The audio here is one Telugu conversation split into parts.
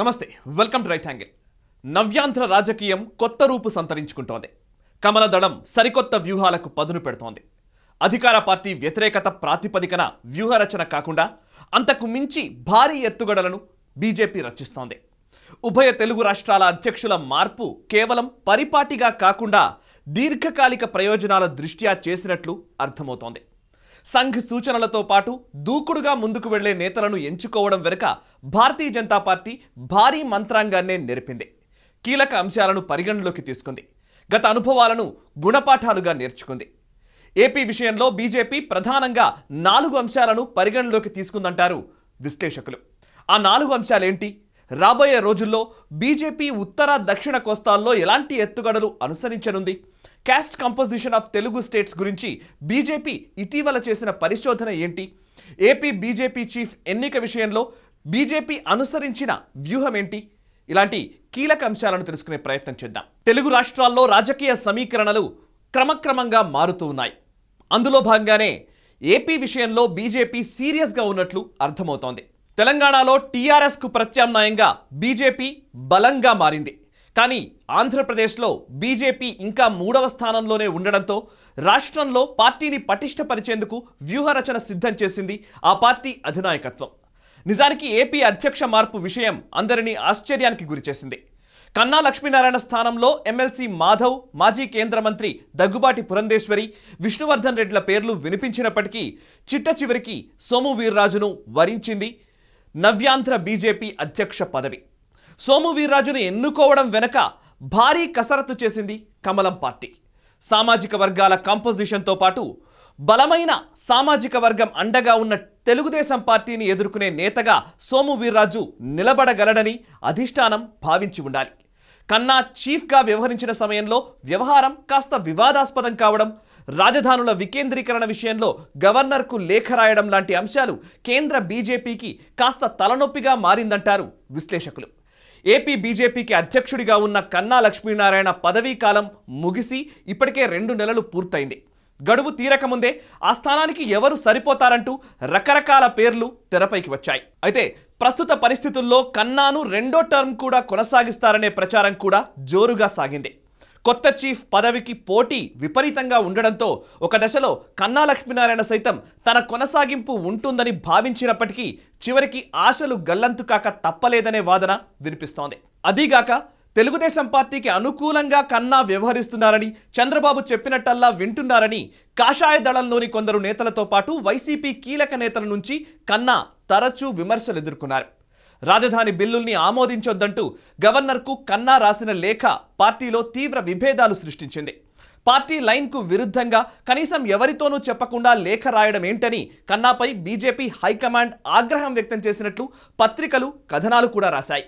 నమస్తే welcome to Right Angle Navyandhra రాజకీయం కొత్త రూపు సంతరించుకుంటోంది కమలదళం సరికొత్త వ్యూహాలకు పదును పెడుతోంది అధికార పార్టీ వ్యతిరేకత ప్రాతిపదికన వ్యూహరచన కాకుండా అంతకు మించి భారీ ఎత్తుగడలను బీజేపీ రచిస్తోంది ఉభయ తెలుగు రాష్ట్రాల అధ్యక్షుల మార్పు కేవలం పరిపాటిగా కాకుండా దీర్ఘకాలిక ప్రయోజనాల దృష్ట్యా చేసినట్లు అర్థమవుతోంది సంఘ్ సూచనలతో పాటు దూకుడుగా ముందుకు వెళ్లే నేతలను ఎంచుకోవడం వెనుక భారతీయ జనతా పార్టీ భారీ మంత్రాంగాన్నే నేర్పింది కీలక అంశాలను పరిగణలోకి తీసుకుంది గత అనుభవాలను గుణపాఠాలుగా నేర్చుకుంది ఏపీ విషయంలో బీజేపీ ప్రధానంగా నాలుగు అంశాలను పరిగణలోకి తీసుకుందంటారు విశ్లేషకులు ఆ నాలుగు అంశాలేంటి రాబోయే రోజుల్లో బీజేపీ ఉత్తర దక్షిణ కోస్తాల్లో ఎలాంటి ఎత్తుగడలు అనుసరించనుంది caste composition of Telugu states గురించి బీజేపీ ఇటీవల చేసిన పరిశోధన ఏంటి ఏపీ బీజేపీ చీఫ్ ఎన్నిక విషయంలో బీజేపీ అనుసరించిన వ్యూహం ఏంటి ఇలాంటి కీలక అంశాలను తెలుసుకునే ప్రయత్నం చేద్దాం తెలుగు రాష్ట్రాల్లో రాజకీయ సమీకరణలు క్రమక్రమంగా మారుతూ ఉన్నాయి అందులో భాగంగానే ఏపీ విషయంలో బీజేపీ సీరియస్గా ఉన్నట్లు అర్థమవుతోంది తెలంగాణలో టీఆర్ఎస్కు ప్రత్యామ్నాయంగా బీజేపీ బలంగా మారింది కానీ ఆంధ్రప్రదేశ్లో బీజేపీ ఇంకా మూడవ స్థానంలోనే ఉండడంతో రాష్ట్రంలో పార్టీని పటిష్టపరిచేందుకు వ్యూహరచన సిద్ధం చేసింది ఆ పార్టీ అధినాయకత్వం నిజానికి ఏపీ అధ్యక్ష మార్పు విషయం అందరినీ ఆశ్చర్యానికి గురిచేసింది కన్నా లక్ష్మీనారాయణ స్థానంలో ఎమ్మెల్సీ మాధవ్ మాజీ కేంద్ర మంత్రి దగ్గుబాటి పురంధేశ్వరి విష్ణువర్ధన్ రెడ్డిల పేర్లు వినిపించినప్పటికీ చిట్ట చివరికి సోము వీర్రాజును వరించింది నవ్యాంధ్ర బీజేపీ అధ్యక్ష పదవి సోము వీర్రాజును ఎన్నుకోవడం వెనక భారీ కసరత్తు చేసింది కమలం పార్టీ సామాజిక వర్గాల కంపోజిషన్తో పాటు బలమైన సామాజిక వర్గం అండగా ఉన్న తెలుగుదేశం పార్టీని ఎదుర్కొనే నేతగా సోము వీర్రాజు నిలబడగలడని అధిష్టానం భావించి ఉండాలి కన్నా చీఫ్గా వ్యవహరించిన సమయంలో వ్యవహారం కాస్త వివాదాస్పదం కావడం రాజధానుల వికేంద్రీకరణ విషయంలో గవర్నర్కు లేఖ రాయడం లాంటి అంశాలు కేంద్ర బీజేపీకి కాస్త తలనొప్పిగా మారిందంటారు విశ్లేషకులు ఏపీ బీజేపీకి అధ్యక్షుడిగా ఉన్న కన్నా లక్ష్మీనారాయణ పదవీ కాలం ముగిసి ఇప్పటికే రెండు నెలలు పూర్తయింది గడువు తీరకముందే ఆ స్థానానికి ఎవరు సరిపోతారంటూ రకరకాల పేర్లు తెరపైకి వచ్చాయి అయితే ప్రస్తుత పరిస్థితుల్లో కన్నాను రెండో టర్మ్ కూడా కొనసాగిస్తారనే ప్రచారం కూడా జోరుగా సాగింది కొత్త చీఫ్ పదవికి పోటీ విపరీతంగా ఉండడంతో ఒక దశలో కన్నా లక్ష్మీనారాయణ సైతం తన కొనసాగింపు ఉంటుందని భావించినప్పటికీ చివరికి ఆశలు గల్లంతు కాక తప్పలేదనే వాదన వినిపిస్తోంది అదీగాక తెలుగుదేశం పార్టీకి అనుకూలంగా కన్నా వ్యవహరిస్తున్నారని చంద్రబాబు చెప్పినట్టల్లా వింటున్నారని కాషాయ దళంలోని కొందరు నేతలతో పాటు వైసీపీ కీలక నేతల నుంచి కన్నా తరచూ విమర్శలు ఎదుర్కొన్నారు రాజధాని బిల్లుల్ని ఆమోదించొద్దంటూ గవర్నర్కు కన్నా రాసిన లేఖ పార్టీలో తీవ్ర విభేదాలు సృష్టించింది పార్టీ లైన్కు విరుద్ధంగా కనీసం ఎవరితోనూ చెప్పకుండా లేఖ రాయడం ఏంటని కన్నాపై బీజేపీ హైకమాండ్ ఆగ్రహం వ్యక్తం చేసినట్లు పత్రికలు కథనాలు కూడా రాశాయి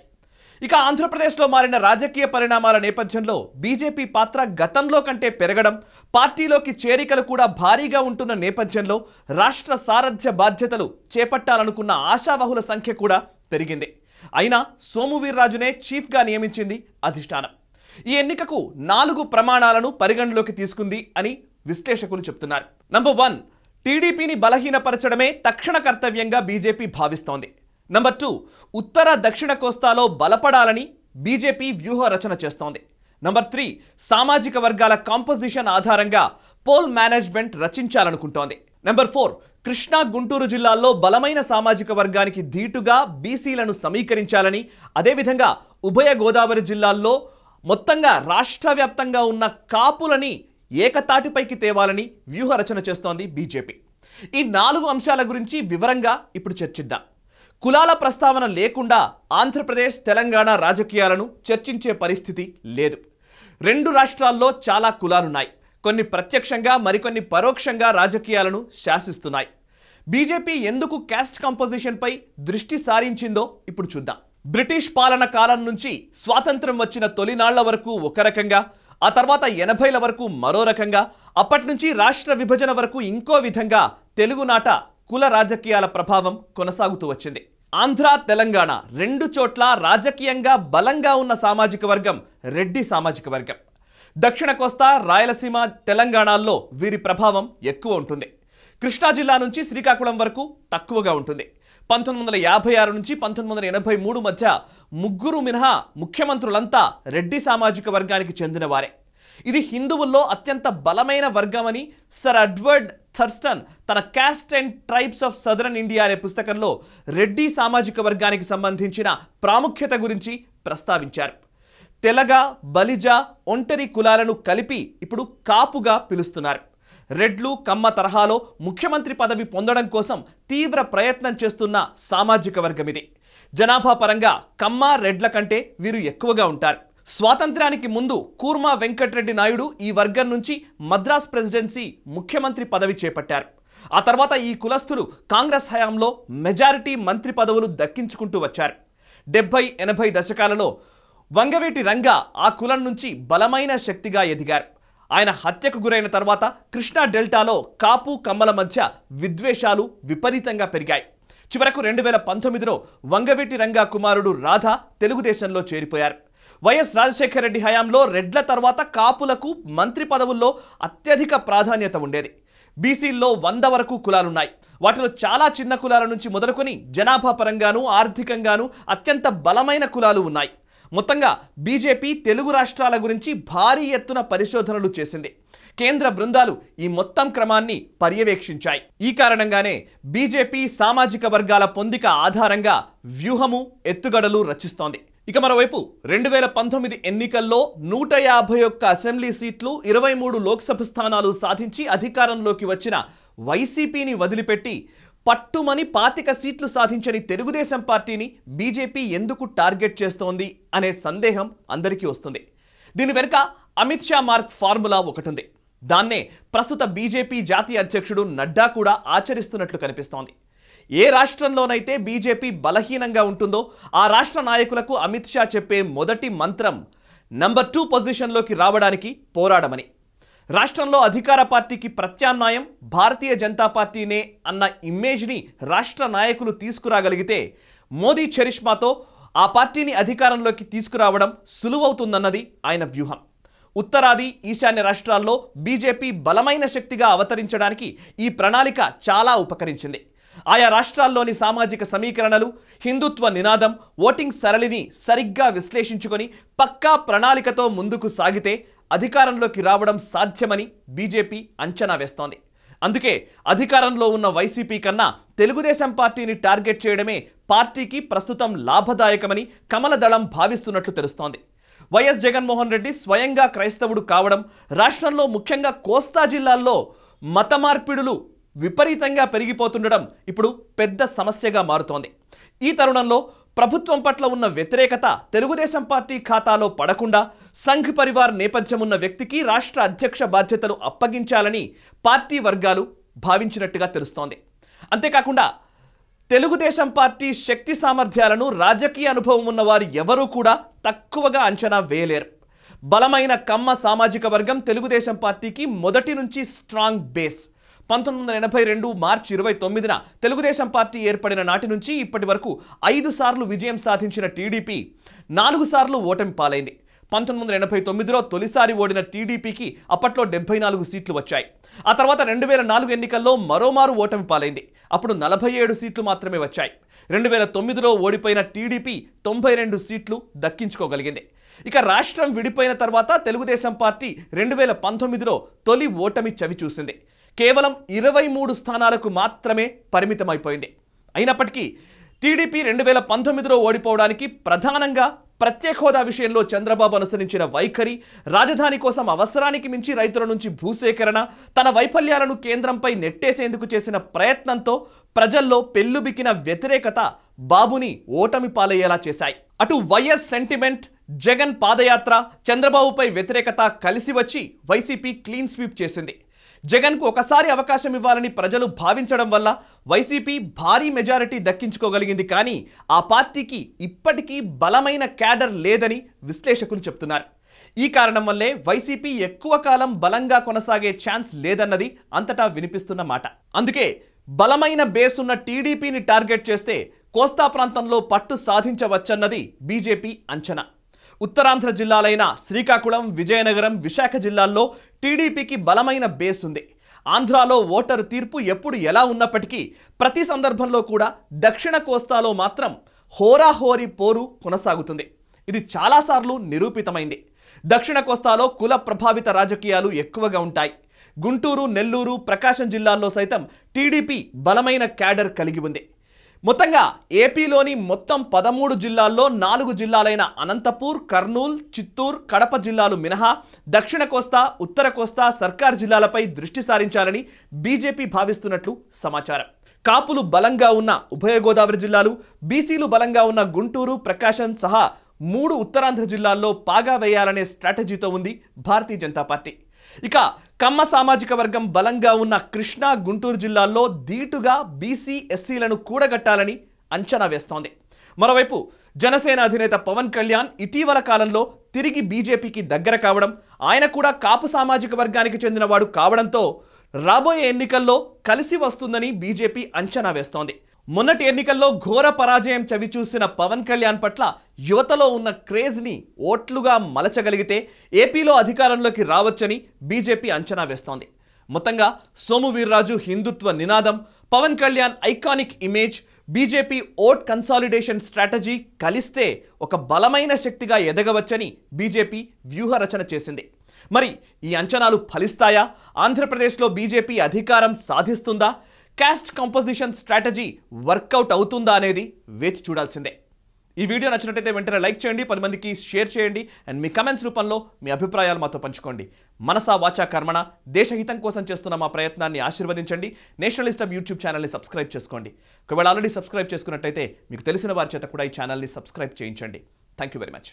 ఇక ఆంధ్రప్రదేశ్లో మారిన రాజకీయ పరిణామాల నేపథ్యంలో బీజేపీ పాత్ర గతంలో కంటే పెరగడం పార్టీలోకి చేరికలు కూడా భారీగా ఉంటున్న నేపథ్యంలో రాష్ట్ర సారథ్య బాధ్యతలు చేపట్టాలనుకున్న ఆశావహుల సంఖ్య కూడా పెరిగింది అయినా సోము వీర్రాజునే చీఫ్గా నియమించింది అధిష్టానం ఈ ఎన్నికకు నాలుగు ప్రమాణాలను పరిగణలోకి తీసుకుంది అని విశ్లేషకులు చెప్తున్నారు నంబర్ వన్ టీడీపీని బలహీనపరచడమే తక్షణ కర్తవ్యంగా బీజేపీ భావిస్తోంది నంబర్ టూ ఉత్తర దక్షిణ కోస్తాలో బలపడాలని బీజేపీ వ్యూహ రచన చేస్తోంది నంబర్ త్రీ సామాజిక వర్గాల కాంపోజిషన్ ఆధారంగా పోల్ మేనేజ్మెంట్ రచించాలనుకుంటోంది నెంబర్ ఫోర్ కృష్ణా గుంటూరు జిల్లాల్లో బలమైన సామాజిక వర్గానికి ధీటుగా బీసీలను సమీకరించాలని అదేవిధంగా ఉభయ గోదావరి జిల్లాల్లో మొత్తంగా రాష్ట్ర ఉన్న కాపులని ఏకతాటిపైకి తేవాలని వ్యూహరచన చేస్తోంది బీజేపీ ఈ నాలుగు అంశాల గురించి వివరంగా ఇప్పుడు చర్చిద్దాం కులాల ప్రస్తావన లేకుండా ఆంధ్రప్రదేశ్ తెలంగాణ రాజకీయాలను చర్చించే పరిస్థితి లేదు రెండు రాష్ట్రాల్లో చాలా కులాలున్నాయి కొన్ని ప్రత్యక్షంగా మరికొన్ని పరోక్షంగా రాజకీయాలను శాసిస్తున్నాయి బీజేపీ ఎందుకు క్యాస్ట్ కంపోజిషన్పై దృష్టి సారించిందో ఇప్పుడు చూద్దాం బ్రిటిష్ పాలన కాలం నుంచి స్వాతంత్రం వచ్చిన తొలినాళ్ల వరకు ఒక రకంగా ఆ తర్వాత ఎనభైల వరకు మరో రకంగా అప్పటి నుంచి రాష్ట్ర విభజన వరకు ఇంకో విధంగా తెలుగునాట కుల రాజకీయాల ప్రభావం కొనసాగుతూ వచ్చింది ఆంధ్ర తెలంగాణ రెండు చోట్ల రాజకీయంగా బలంగా ఉన్న సామాజిక వర్గం రెడ్డి సామాజిక వర్గం దక్షిణ కోస్తా రాయలసీమ తెలంగాణలో వీరి ప్రభావం ఎక్కువ ఉంటుంది కృష్ణా జిల్లా నుంచి శ్రీకాకుళం వరకు తక్కువగా ఉంటుంది పంతొమ్మిది వందల యాభై ఆరు నుంచి పంతొమ్మిది వందల ఎనభై మూడు మధ్య ముగ్గురు మినహా ముఖ్యమంత్రులంతా రెడ్డి సామాజిక వర్గానికి చెందినవారే ఇది హిందువుల్లో అత్యంత బలమైన వర్గమని సర్ అడ్వర్డ్ థర్స్టన్ తన caste and tribes of southern India అనే పుస్తకంలో రెడ్డి సామాజిక వర్గానికి సంబంధించిన ప్రాముఖ్యత గురించి ప్రస్తావించారు తెలగ బలిజ ఒంటరి కులాలను కలిపి ఇప్పుడు కాపుగా పిలుస్తున్నారు రెడ్లు కమ్మ తరహాలో ముఖ్యమంత్రి పదవి పొందడం కోసం తీవ్ర ప్రయత్నం చేస్తున్న సామాజిక వర్గం ఇది జనాభా పరంగా కమ్మ రెడ్ల కంటే వీరు ఎక్కువగా ఉంటారు స్వాతంత్రానికి ముందు కూర్మా వెంకటరెడ్డి నాయుడు ఈ వర్గం నుంచి మద్రాస్ ప్రెసిడెన్సీ ముఖ్యమంత్రి పదవి చేపట్టారు ఆ తర్వాత ఈ కులస్తులు కాంగ్రెస్ హయాంలో మెజారిటీ మంత్రి పదవులు దక్కించుకుంటూ వచ్చారు డెబ్బై ఎనభై దశకాలలో వంగవేటి రంగ ఆ కులం నుంచి బలమైన శక్తిగా ఎదిగారు ఆయన హత్యకు గురైన తర్వాత కృష్ణా డెల్టాలో కాపు కమ్మల మధ్య విద్వేషాలు విపరీతంగా పెరిగాయి చివరకు రెండు వేల పంతొమ్మిదిలో వంగవీటి రంగా కుమారుడు రాధా తెలుగుదేశంలో చేరిపోయారు వైఎస్ రాజశేఖర రెడ్డి హయాంలో రెడ్ల తర్వాత కాపులకు మంత్రి పదవుల్లో అత్యధిక ప్రాధాన్యత ఉండేది బీసీల్లో వంద వరకు కులాలున్నాయి వాటిలో చాలా చిన్న కులాల నుంచి మొదలుకొని జనాభా పరంగాను ఆర్థికంగాను అత్యంత బలమైన కులాలు ఉన్నాయి మొత్తంగా బీజేపీ తెలుగు రాష్ట్రాల గురించి భారీ ఎత్తున పరిశోధనలు చేసింది కేంద్ర బృందాలు ఈ మొత్తం క్రమాన్ని పర్యవేక్షించాయి ఈ కారణంగానే బీజేపీ సామాజిక వర్గాల పొందిక ఆధారంగా వ్యూహము ఎత్తుగడలు రచిస్తోంది ఇక మరోవైపు రెండు వేల పంతొమ్మిది ఎన్నికల్లో నూట యాభై ఒక్క అసెంబ్లీ సీట్లు ఇరవై మూడు లోక్సభ స్థానాలు సాధించి అధికారంలోకి వచ్చిన వైసీపీని వదిలిపెట్టి పట్టుమని పాతిక సీట్లు సాధించని తెలుగుదేశం పార్టీని బీజేపీ ఎందుకు టార్గెట్ చేస్తోంది అనే సందేహం అందరికీ వస్తుంది దీని వెనుక అమిత్ షా మార్క్ ఫార్ములా ఒకటుంది దాన్నే ప్రస్తుత బీజేపీ జాతీయ అధ్యక్షుడు నడ్డా కూడా ఆచరిస్తున్నట్లు కనిపిస్తోంది ఏ రాష్ట్రంలోనైతే బీజేపీ బలహీనంగా ఉంటుందో ఆ రాష్ట్ర నాయకులకు అమిత్ షా చెప్పే మొదటి మంత్రం నంబర్ టూ పొజిషన్లోకి రావడానికి పోరాడమని రాష్ట్రంలో అధికార పార్టీకి ప్రత్యామ్నాయం భారతీయ జనతా పార్టీనే అన్న ఇమేజ్ని రాష్ట్ర నాయకులు తీసుకురాగలిగితే మోదీ చరిష్మాతో ఆ పార్టీని అధికారంలోకి తీసుకురావడం సులువవుతుందన్నది ఆయన వ్యూహం ఉత్తరాది ఈశాన్య రాష్ట్రాల్లో బీజేపీ బలమైన శక్తిగా అవతరించడానికి ఈ ప్రణాళిక చాలా ఉపకరించింది ఆయా రాష్ట్రాల్లోని సామాజిక సమీకరణలు హిందుత్వ నినాదం ఓటింగ్ సరళిని సరిగ్గా విశ్లేషించుకొని పక్కా ప్రణాళికతో ముందుకు సాగితే అధికారంలోకి రావడం సాధ్యమని బీజేపీ అంచనా వేస్తోంది అందుకే అధికారంలో ఉన్న వైసీపీ కన్నా తెలుగుదేశం పార్టీని టార్గెట్ చేయడమే పార్టీకి ప్రస్తుతం లాభదాయకమని కమల దళం భావిస్తున్నట్లు తెలుస్తోంది వైఎస్ జగన్మోహన్ రెడ్డి స్వయంగా క్రైస్తవుడు కావడం రాష్ట్రంలో ముఖ్యంగా కోస్తా జిల్లాల్లో మత మార్పిడులు విపరీతంగా పెరిగిపోతుండడం ఇప్పుడు పెద్ద సమస్యగా మారుతోంది ఈ తరుణంలో ప్రభుత్వం పట్ల ఉన్న వ్యతిరేకత తెలుగుదేశం పార్టీ ఖాతాలో పడకుండా సంఘ్ పరివార్ నేపథ్యమున్న వ్యక్తికి రాష్ట్ర అధ్యక్ష బాధ్యతలు అప్పగించాలని పార్టీ వర్గాలు భావించినట్టుగా తెలుస్తోంది అంతేకాకుండా తెలుగుదేశం పార్టీ శక్తి సామర్థ్యాలను రాజకీయ అనుభవం ఉన్నవారు ఎవరూ కూడా తక్కువగా అంచనా వేయలేరు బలమైన కమ్మ సామాజిక వర్గం తెలుగుదేశం పార్టీకి మొదటి నుంచి స్ట్రాంగ్ బేస్ పంతొమ్మిది వందల ఎనభై రెండు మార్చ్ ఇరవై తొమ్మిదిన తెలుగుదేశం పార్టీ ఏర్పడిన నాటి నుంచి ఇప్పటి వరకు ఐదు సార్లు విజయం సాధించిన టీడీపీ నాలుగు సార్లు ఓటమి పాలైంది పంతొమ్మిది వందల ఎనభై తొమ్మిదిలో తొలిసారి ఓడిన టీడీపీకి అప్పట్లో డెబ్బై నాలుగు సీట్లు వచ్చాయి ఆ తర్వాత రెండు వేల నాలుగు ఎన్నికల్లో మరోమారు ఓటమి పాలైంది అప్పుడు నలభై ఏడు సీట్లు మాత్రమే వచ్చాయి రెండు వేల తొమ్మిదిలో ఓడిపోయిన టీడీపీ తొంభై రెండు సీట్లు దక్కించుకోగలిగింది ఇక రాష్ట్రం విడిపోయిన తర్వాత తెలుగుదేశం పార్టీ రెండు వేల పంతొమ్మిదిలో తొలి ఓటమి చవి చూసింది కేవలం ఇరవై మూడు స్థానాలకు మాత్రమే పరిమితమైపోయింది అయినప్పటికీ టీడీపీ రెండు వేల పంతొమ్మిదిలో ఓడిపోవడానికి ప్రధానంగా ప్రత్యేక హోదా విషయంలో చంద్రబాబు అనుసరించిన వైఖరి రాజధాని కోసం అవసరానికి మించి రైతుల నుంచి భూసేకరణ తన వైఫల్యాలను కేంద్రంపై నెట్టేసేందుకు చేసిన ప్రయత్నంతో ప్రజల్లో పెల్లుబికిన వ్యతిరేకత బాబుని ఓటమి పాలయ్యేలా చేశాయి అటు వైఎస్ సెంటిమెంట్ జగన్ పాదయాత్ర చంద్రబాబుపై వ్యతిరేకత కలిసి వచ్చి వైసీపీ క్లీన్ స్వీప్ చేసింది జగన్కు ఒకసారి అవకాశం ఇవ్వాలని ప్రజలు భావించడం వల్ల వైసీపీ భారీ మెజారిటీ దక్కించుకోగలిగింది కానీ ఆ పార్టీకి ఇప్పటికీ బలమైన క్యాడర్ లేదని విశ్లేషకులు చెప్తున్నారు ఈ కారణం వల్లే వైసీపీ ఎక్కువ కాలం బలంగా కొనసాగే ఛాన్స్ లేదన్నది అంతటా వినిపిస్తున్న మాట అందుకే బలమైన బేస్ ఉన్న టీడీపీని టార్గెట్ చేస్తే కోస్తా ప్రాంతంలో పట్టు సాధించవచ్చన్నది బీజేపీ అంచనా ఉత్తరాంధ్ర జిల్లాలైన శ్రీకాకుళం విజయనగరం విశాఖ జిల్లాల్లో టీడీపీకి బలమైన బేస్ ఉంది ఆంధ్రాలో ఓటరు తీర్పు ఎప్పుడు ఎలా ఉన్నప్పటికీ ప్రతి సందర్భంలో కూడా దక్షిణ కోస్తాలో మాత్రం హోరాహోరీ పోరు కొనసాగుతుంది ఇది చాలాసార్లు నిరూపితమైంది దక్షిణ కోస్తాలో కుల ప్రభావిత రాజకీయాలు ఎక్కువగా ఉంటాయి గుంటూరు నెల్లూరు ప్రకాశం జిల్లాల్లో సైతం టీడీపీ బలమైన క్యాడర్ కలిగి ఉంది మొత్తంగా ఏపీలోని మొత్తం పదమూడు జిల్లాల్లో నాలుగు జిల్లాలైన అనంతపూర్ కర్నూల్ చిత్తూరు కడప జిల్లాలు మినహా దక్షిణ కోస్తా ఉత్తర కోస్తా సర్కార్ జిల్లాలపై దృష్టి సారించాలని బీజేపీ భావిస్తున్నట్లు సమాచారం కాపులు బలంగా ఉన్న ఉభయ గోదావరి జిల్లాలు బీసీలు బలంగా ఉన్న గుంటూరు ప్రకాశం సహా మూడు ఉత్తరాంధ్ర జిల్లాల్లో పాగా వేయాలనే స్ట్రాటజీతో ఉంది భారతీయ జనతా పార్టీ ఇక కమ్మ సామాజిక వర్గం బలంగా ఉన్న కృష్ణా గుంటూరు జిల్లాల్లో ధీటుగా బీసీ ఎస్సీలను కూడగట్టాలని అంచనా వేస్తోంది మరోవైపు జనసేన అధినేత పవన్ కళ్యాణ్ ఇటీవల కాలంలో తిరిగి బీజేపీకి దగ్గర కావడం ఆయన కూడా కాపు సామాజిక వర్గానికి చెందినవాడు కావడంతో రాబోయే ఎన్నికల్లో కలిసి వస్తుందని బీజేపీ అంచనా వేస్తోంది మొన్నటి ఎన్నికల్లో ఘోర పరాజయం చవిచూసిన పవన్ కళ్యాణ్ పట్ల యువతలో ఉన్న క్రేజ్ని ఓట్లుగా మలచగలిగితే ఏపీలో అధికారంలోకి రావచ్చని బీజేపీ అంచనా వేస్తోంది మొత్తంగా సోము వీర్రాజు హిందుత్వ నినాదం Pawan Kalyan iconic image BJP vote consolidation strategy కలిస్తే ఒక బలమైన శక్తిగా ఎదగవచ్చని బీజేపీ వ్యూహరచన చేసింది మరి ఈ అంచనాలు ఫలిస్తాయా ఆంధ్రప్రదేశ్లో బీజేపీ అధికారం సాధిస్తుందా క్యాస్ట్ కంపోజిషన్ స్ట్రాటజీ వర్కౌట్ అవుతుందా అనేది వేచి చూడాల్సిందే ఈ వీడియో నచ్చినట్టయితే వెంటనే లైక్ చేయండి పది మందికి షేర్ చేయండి అండ్ మీ కమెంట్స్ రూపంలో మీ అభిప్రాయాలు మాతో పంచుకోండి మనసా వాచా కర్మణ దేశహితం కోసం చేస్తున్న మా ప్రయత్నాన్ని ఆశీర్వదించండి నేషనలిస్ట్ ఆఫ్ యూట్యూబ్ ఛానల్ని సబ్స్క్రైబ్ చేసుకోండి ఒకవేళ ఆల్రెడీ సబ్స్క్రైబ్ చేసుకున్నట్టయితే మీకు తెలిసిన వారి చేత కూడా ఈ ఛానల్ని సబ్స్క్రైబ్ చేయించండి థ్యాంక్ వెరీ మచ్